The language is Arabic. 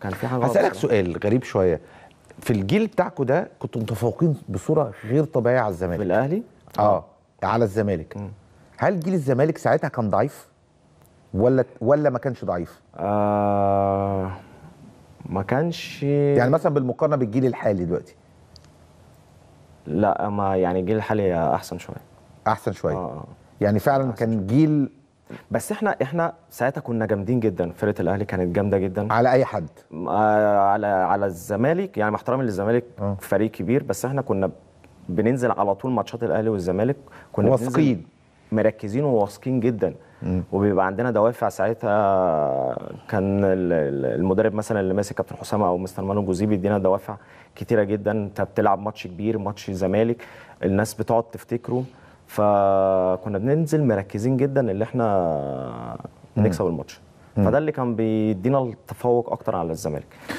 كان في حاجه هسألك سؤال غريب شويه في الجيل بتاعكم ده كنتوا متفوقين بصوره غير طبيعيه على الزمالك بالاهلي آه. اه على الزمالك م. هل جيل الزمالك ساعتها كان ضعيف ولا ولا ما كانش ضعيف آه ما كانش يعني مثلا بالمقارنه بالجيل الحالي دلوقتي لا ما يعني الجيل الحالي احسن شويه احسن شويه آه. آه. يعني فعلا كان جيل بس احنا احنا ساعتها كنا جامدين جدا فرقه الاهلي كانت جامده جدا على اي حد آه، على على الزمالك يعني مع احترامي للزمالك أه. فريق كبير بس احنا كنا بننزل على طول ماتشات الاهلي والزمالك كنا واثقين مركزين وواثقين جدا وبيبقى عندنا دوافع ساعتها كان المدرب مثلا اللي ماسك كابتن حسام او مستر مانو جوزيه بيدينا دوافع كتيره جدا انت بتلعب ماتش كبير ماتش زمالك الناس بتقعد تفتكره فكنا بننزل مركزين جدا ان احنا نكسب الماتش فده اللي كان بيدينا التفوق اكتر على الزمالك